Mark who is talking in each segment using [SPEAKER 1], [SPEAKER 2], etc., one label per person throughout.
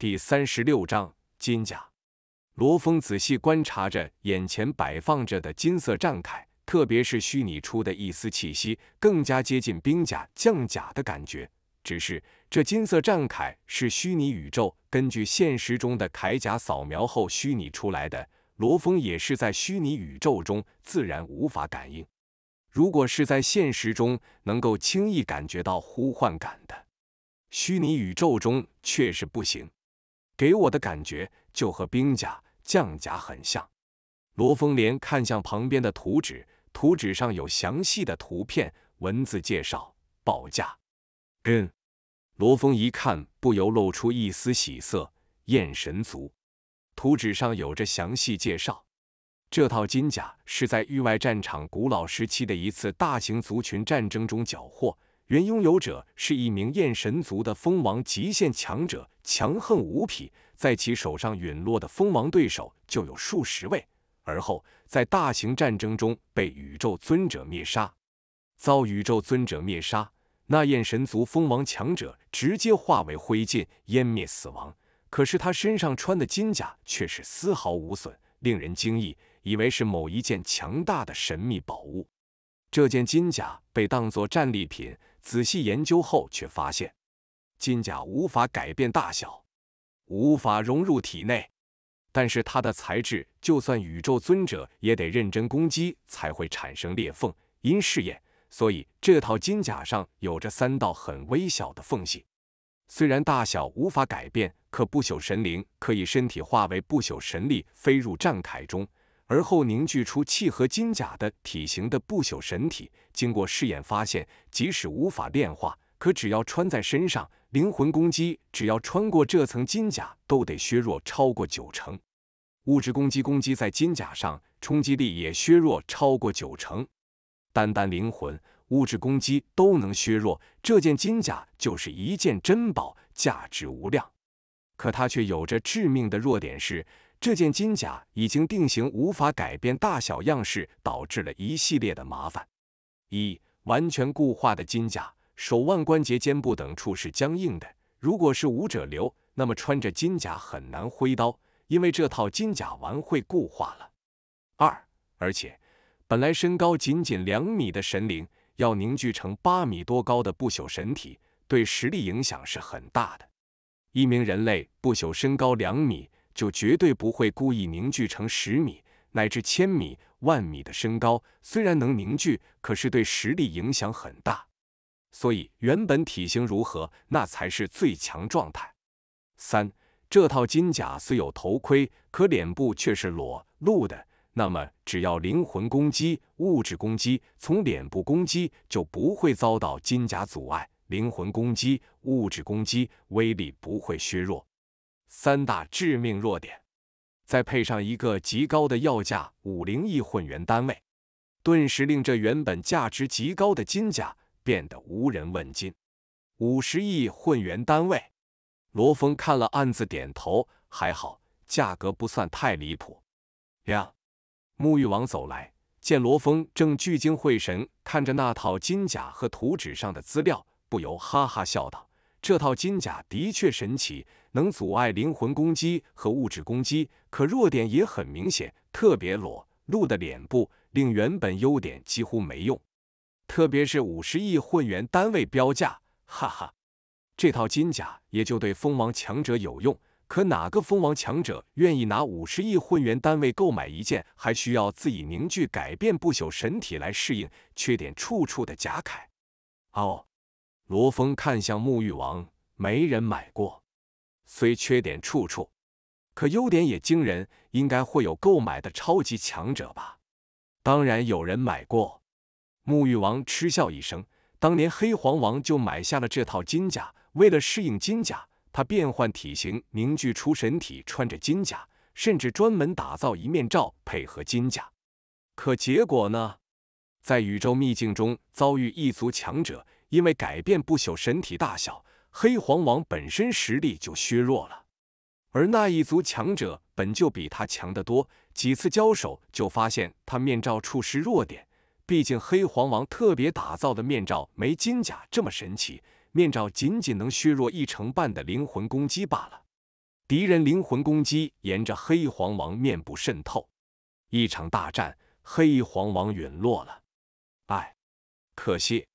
[SPEAKER 1] 第三十六章金甲。罗峰仔细观察着眼前摆放着的金色战铠，特别是虚拟出的一丝气息，更加接近兵甲将甲的感觉。只是这金色战铠是虚拟宇宙根据现实中的铠甲扫描后虚拟出来的，罗峰也是在虚拟宇宙中自然无法感应。如果是在现实中，能够轻易感觉到呼唤感的，虚拟宇宙中却是不行。给我的感觉就和兵甲将甲很像。罗峰连看向旁边的图纸，图纸上有详细的图片文字介绍报价。嗯，罗峰一看，不由露出一丝喜色。燕神族图纸上有着详细介绍，这套金甲是在域外战场古老时期的一次大型族群战争中缴获。原拥有者是一名燕神族的蜂王极限强者，强横无匹，在其手上陨落的蜂王对手就有数十位。而后在大型战争中被宇宙尊者灭杀，遭宇宙尊者灭杀，那燕神族蜂王强者直接化为灰烬，湮灭死亡。可是他身上穿的金甲却是丝毫无损，令人惊异，以为是某一件强大的神秘宝物。这件金甲被当作战利品。仔细研究后，却发现金甲无法改变大小，无法融入体内。但是它的材质，就算宇宙尊者也得认真攻击才会产生裂缝。因试验，所以这套金甲上有着三道很微小的缝隙。虽然大小无法改变，可不朽神灵可以身体化为不朽神力飞入战铠中。而后凝聚出契合金甲的体型的不朽神体，经过试验发现，即使无法炼化，可只要穿在身上，灵魂攻击只要穿过这层金甲，都得削弱超过九成；物质攻击攻击在金甲上，冲击力也削弱超过九成。单单灵魂、物质攻击都能削弱，这件金甲就是一件珍宝，价值无量。可它却有着致命的弱点是。这件金甲已经定型，无法改变大小样式，导致了一系列的麻烦。一、完全固化的金甲，手腕关节、肩部等处是僵硬的。如果是武者流，那么穿着金甲很难挥刀，因为这套金甲完会固化了。二、而且本来身高仅仅两米的神灵，要凝聚成八米多高的不朽神体，对实力影响是很大的。一名人类不朽身高两米。就绝对不会故意凝聚成十米乃至千米、万米的身高。虽然能凝聚，可是对实力影响很大。所以原本体型如何，那才是最强状态。三，这套金甲虽有头盔，可脸部却是裸露的。那么只要灵魂攻击、物质攻击从脸部攻击，就不会遭到金甲阻碍。灵魂攻击、物质攻击威力不会削弱。三大致命弱点，再配上一个极高的要价，五零亿混元单位，顿时令这原本价值极高的金甲变得无人问津。五十亿混元单位，罗峰看了暗自点头，还好价格不算太离谱。呀，沐浴王走来，见罗峰正聚精会神看着那套金甲和图纸上的资料，不由哈哈笑道：“这套金甲的确神奇。”能阻碍灵魂攻击和物质攻击，可弱点也很明显，特别裸露的脸部令原本优点几乎没用。特别是五十亿混元单位标价，哈哈，这套金甲也就对蜂王强者有用。可哪个蜂王强者愿意拿五十亿混元单位购买一件，还需要自己凝聚改变不朽神体来适应？缺点处处的甲铠。哦，罗峰看向沐浴王，没人买过。虽缺点处处，可优点也惊人，应该会有购买的超级强者吧？当然有人买过。沐浴王嗤笑一声：“当年黑皇王就买下了这套金甲，为了适应金甲，他变换体型，凝聚出神体，穿着金甲，甚至专门打造一面罩配合金甲。可结果呢？在宇宙秘境中遭遇异族强者，因为改变不朽神体大小。”黑黄王本身实力就削弱了，而那一族强者本就比他强得多，几次交手就发现他面罩处是弱点。毕竟黑黄王特别打造的面罩没金甲这么神奇，面罩仅仅能削弱一成半的灵魂攻击罢了。敌人灵魂攻击沿着黑黄王面部渗透，一场大战，黑黄王陨落了。哎，可惜。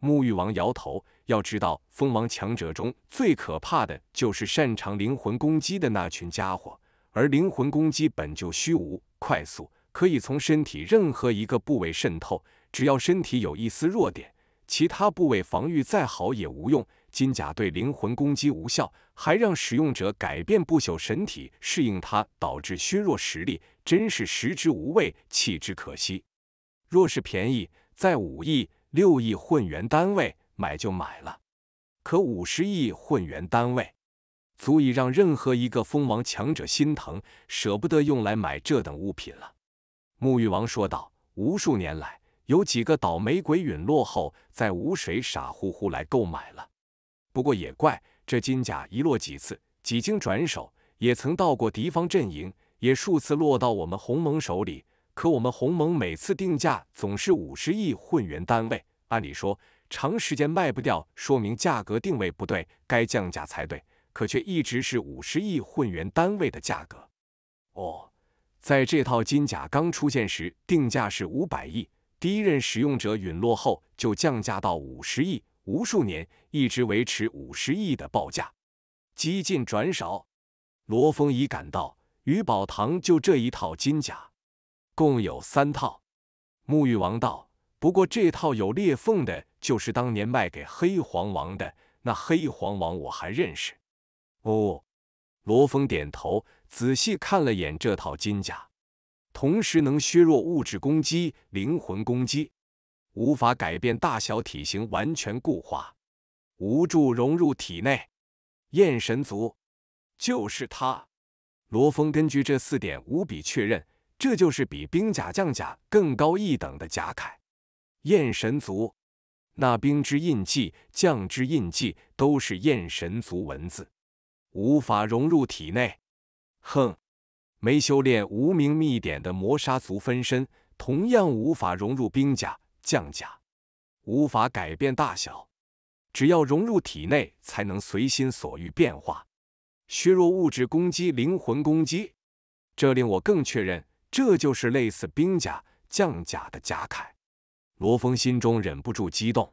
[SPEAKER 1] 沐浴王摇头。要知道，蜂王强者中最可怕的就是擅长灵魂攻击的那群家伙。而灵魂攻击本就虚无、快速，可以从身体任何一个部位渗透。只要身体有一丝弱点，其他部位防御再好也无用。金甲对灵魂攻击无效，还让使用者改变不朽神体适应它，导致削弱实力，真是食之无味，弃之可惜。若是便宜，在五亿、六亿混元单位。买就买了，可五十亿混元单位，足以让任何一个蜂王强者心疼，舍不得用来买这等物品了。沐浴王说道：“无数年来，有几个倒霉鬼陨落后，在无水傻乎乎来购买了。不过也怪，这金甲一落几次，几经转手，也曾到过敌方阵营，也数次落到我们鸿蒙手里。可我们鸿蒙每次定价总是五十亿混元单位，按理说。”长时间卖不掉，说明价格定位不对，该降价才对。可却一直是五十亿混元单位的价格。哦，在这套金甲刚出现时，定价是五百亿。第一任使用者陨落后，就降价到五十亿，无数年一直维持五十亿的报价。几近转少，罗峰已感到，于宝堂就这一套金甲，共有三套。沐浴王道，不过这套有裂缝的。就是当年卖给黑黄王的那黑黄王，我还认识。哦，罗峰点头，仔细看了眼这套金甲，同时能削弱物质攻击、灵魂攻击，无法改变大小体型，完全固化，无助融入体内。焰神族，就是他。罗峰根据这四点无比确认，这就是比冰甲、降甲更高一等的甲铠。焰神族。那冰之印记、降之印记都是焰神族文字，无法融入体内。哼，没修炼无名秘典的磨砂族分身同样无法融入冰甲、降甲，无法改变大小。只要融入体内，才能随心所欲变化，削弱物质攻击、灵魂攻击。这令我更确认，这就是类似冰甲、降甲的甲铠。罗峰心中忍不住激动，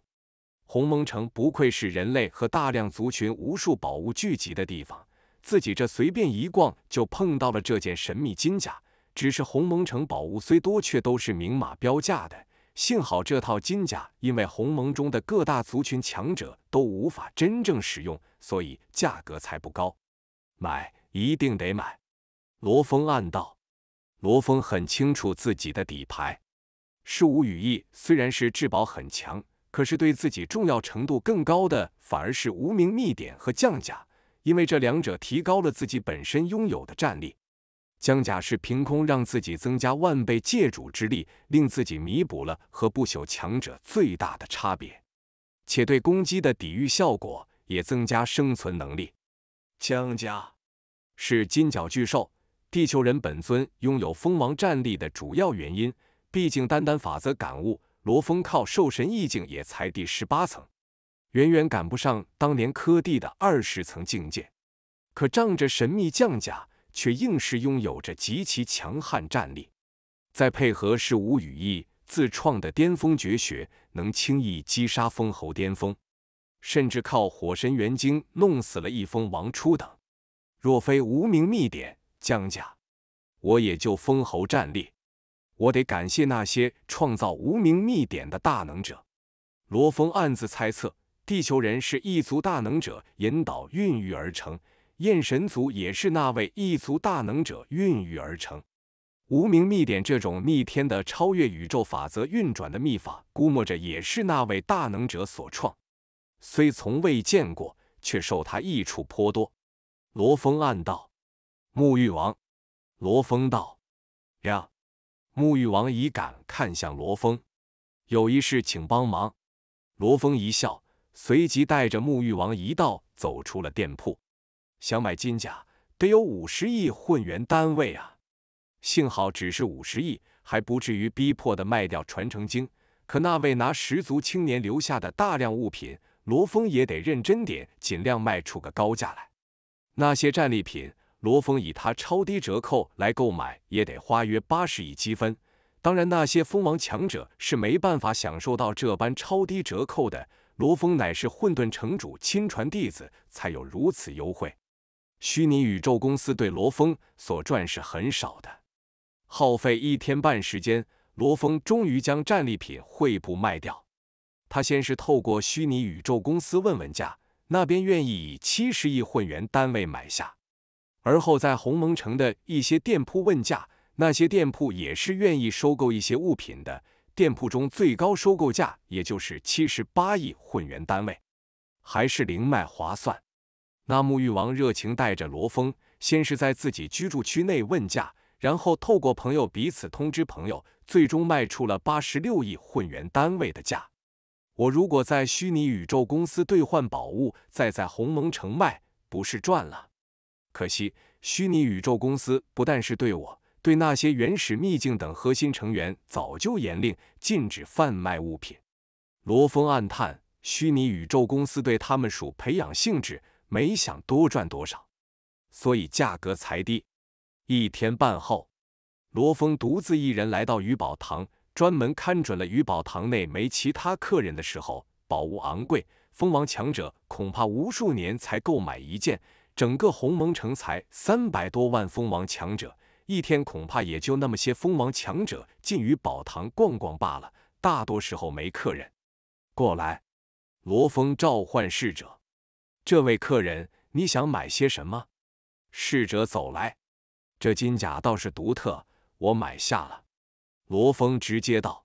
[SPEAKER 1] 鸿蒙城不愧是人类和大量族群、无数宝物聚集的地方，自己这随便一逛就碰到了这件神秘金甲。只是鸿蒙城宝物虽多，却都是明码标价的。幸好这套金甲，因为鸿蒙中的各大族群强者都无法真正使用，所以价格才不高。买，一定得买！罗峰暗道。罗峰很清楚自己的底牌。是无羽翼虽然是至宝很强，可是对自己重要程度更高的反而是无名秘典和降甲，因为这两者提高了自己本身拥有的战力。降甲是凭空让自己增加万倍借主之力，令自己弥补了和不朽强者最大的差别，且对攻击的抵御效果也增加生存能力。降甲是金角巨兽，地球人本尊拥有蜂王战力的主要原因。毕竟，单单法则感悟，罗峰靠兽神意境也才第十八层，远远赶不上当年柯帝的二十层境界。可仗着神秘将甲，却硬是拥有着极其强悍战力。再配合是无羽翼自创的巅峰绝学，能轻易击杀封侯巅峰，甚至靠火神元晶弄死了一封王初等。若非无名秘典将甲，我也就封侯战力。我得感谢那些创造无名秘典的大能者。罗峰暗自猜测，地球人是异族大能者引导孕育而成，焰神族也是那位异族大能者孕育而成。无名秘典这种逆天的、超越宇宙法则运转的秘法，估摸着也是那位大能者所创。虽从未见过，却受他益处颇多。罗峰暗道：“沐浴王。”罗峰道：“呀。沐浴王已赶看向罗峰，有一事请帮忙。罗峰一笑，随即带着沐浴王一道走出了店铺。想买金甲，得有五十亿混元单位啊！幸好只是五十亿，还不至于逼迫的卖掉传承经。可那位拿十足青年留下的大量物品，罗峰也得认真点，尽量卖出个高价来。那些战利品。罗峰以他超低折扣来购买，也得花约八十亿积分。当然，那些蜂王强者是没办法享受到这般超低折扣的。罗峰乃是混沌城主亲传弟子，才有如此优惠。虚拟宇宙公司对罗峰所赚是很少的，耗费一天半时间，罗峰终于将战利品惠布卖掉。他先是透过虚拟宇宙公司问问价，那边愿意以七十亿混元单位买下。而后在鸿蒙城的一些店铺问价，那些店铺也是愿意收购一些物品的。店铺中最高收购价也就是七十八亿混元单位，还是灵脉划算。那沐浴王热情带着罗峰，先是在自己居住区内问价，然后透过朋友彼此通知朋友，最终卖出了八十六亿混元单位的价。我如果在虚拟宇宙公司兑换宝物，再在鸿蒙城卖，不是赚了？可惜，虚拟宇宙公司不但是对我，对那些原始秘境等核心成员，早就严令禁止贩卖物品。罗峰暗叹，虚拟宇宙公司对他们属培养性质，没想多赚多少，所以价格才低。一天半后，罗峰独自一人来到鱼宝堂，专门看准了鱼宝堂内没其他客人的时候，宝物昂贵，蜂王强者恐怕无数年才购买一件。整个鸿蒙城才三百多万蜂王强者，一天恐怕也就那么些蜂王强者进鱼宝堂逛逛罢了，大多时候没客人过来。罗峰召唤侍者：“这位客人，你想买些什么？”侍者走来：“这金甲倒是独特，我买下了。”罗峰直接道。